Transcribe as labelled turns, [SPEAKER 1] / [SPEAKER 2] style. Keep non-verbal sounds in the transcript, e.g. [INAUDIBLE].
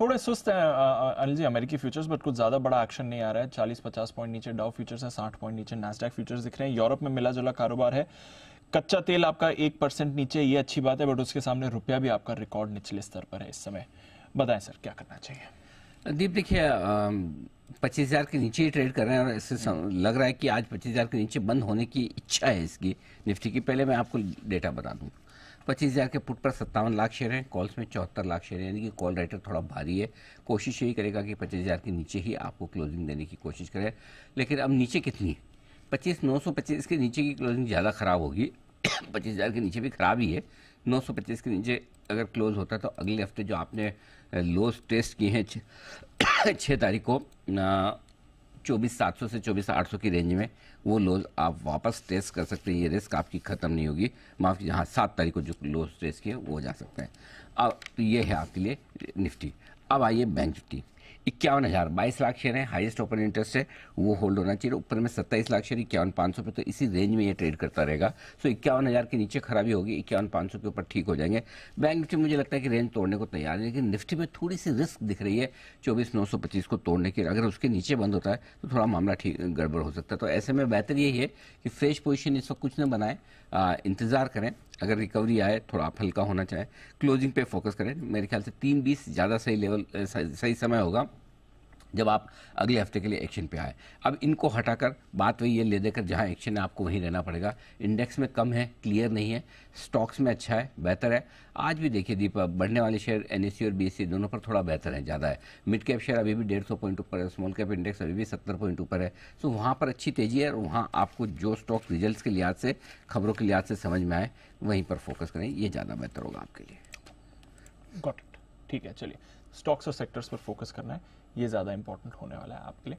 [SPEAKER 1] थोड़े सुस्त हैं अनिल जी अमेरिकी फ्यूचर्स बट कुछ ज़्यादा बड़ा एक्शन नहीं आ रहा है चालीस पचास पॉइंट नीचे डाउ फ्यूचर्स है साठ पॉइंट नीचे नास्टैक फ्यूचर्स दिख रहे हैं यूरोप में मिला जुला कारोबार है कच्चा तेल आपका एक परसेंट नीचे ये अच्छी बात है बट
[SPEAKER 2] उसके सामने रुपया भी आपका
[SPEAKER 1] रिकॉर्ड निचले स्तर पर है इस समय बताएं सर क्या करना चाहिए दीप
[SPEAKER 2] देखिए पच्चीस हज़ार के नीचे ही ट्रेड कर रहे हैं और ऐसे लग रहा है कि आज पच्चीस हज़ार के नीचे बंद होने की इच्छा है इसकी निफ्टी की पहले मैं आपको डेटा बता दूँ पच्चीस हज़ार के पुट पर सत्तावन लाख शेयर हैं कॉल्स में चौहत्तर लाख शेयर यानी कि कॉल राइटर थोड़ा भारी है कोशिश यही करेगा कि पच्चीस हज़ार के नीचे ही आपको क्लोजिंग देने की कोशिश करें लेकिन अब नीचे कितनी है पच्चीस नौ सौ पच्चीस के नीचे की क्लोजिंग ज़्यादा ख़राब होगी [COUGHS] पच्चीस हज़ार के नीचे भी ख़राब ही है नौ सौ पच्चीस के नीचे अगर क्लोज होता तो अगले हफ्ते जो आपने लोस टेस्ट किए हैं छः [COUGHS] तारीख को चौबीस सात सौ से चौबीस आठ सौ की रेंज में वो लोज आप वापस ट्रेस कर सकते हैं ये रिस्क आपकी ख़त्म नहीं होगी माफ कीजिए जहाँ सात तारीख को जो लोज ट्रेस किए वो जा सकते हैं अब तो ये है आपके लिए निफ्टी अब आइए बैंक निफ्टी इक्यावन हज़ार बाईस लाख शेयर है हाईएस्ट ओपन इंटरेस्ट है वो होल्ड होना चाहिए ऊपर में सत्ताईस लाख शेयर इक्यावन पाँच सौ पे तो इसी रेंज में ये ट्रेड करता रहेगा सो तो इक्यावन हज़ार के नीचे खराबी होगी इक्यावन पाँच सौ के ऊपर ठीक हो जाएंगे बैंक निफ्टी मुझे लगता है कि रेंज तोड़ने को तैयार है लेकिन निफ्टी में थोड़ी सी रिस्क दिख रही है चौबीस नौ सौ पच्चीस को तोड़ने की अगर उसके नीचे बंद होता है तो थोड़ा मामला ठीक गड़बड़ हो सकता है तो ऐसे में बेहतर यही है कि फ्रेश पोजिशन इस वक्त कुछ न बनाए इंतज़ार करें अगर रिकवरी आए थोड़ा आप हल्का होना चाहें क्लोजिंग पे फोकस करें मेरे ख्याल से तीन बीस ज़्यादा सही लेवल सही समय होगा जब आप अगले हफ्ते के लिए एक्शन पे आए अब इनको हटाकर बात वही है ले देकर जहाँ एक्शन है आपको वहीं रहना पड़ेगा इंडेक्स में कम है क्लियर नहीं है स्टॉक्स में अच्छा है बेहतर है आज भी देखिए दीप बढ़ने वाले शेयर एन e और बी e दोनों पर थोड़ा बेहतर है ज़्यादा है मिड कैप शेयर अभी भी डेढ़ सौ पॉइंट ऊपर है स्मॉल कैप इंडेक्स अभी भी सत्तर पॉइंट ऊपर है सो वहाँ पर अच्छी तेजी है और वहाँ आपको जो स्टॉक रिजल्ट के लिहाज से खबरों के लिहाज से समझ में आए वहीं पर फोकस करें ये ज़्यादा बेहतर होगा आपके लिए
[SPEAKER 1] गॉट ठीक है चलिए स्टॉक्स और सेक्टर्स पर फोकस करना है ये ज़्यादा इंपॉर्टेंट होने वाला है आपके लिए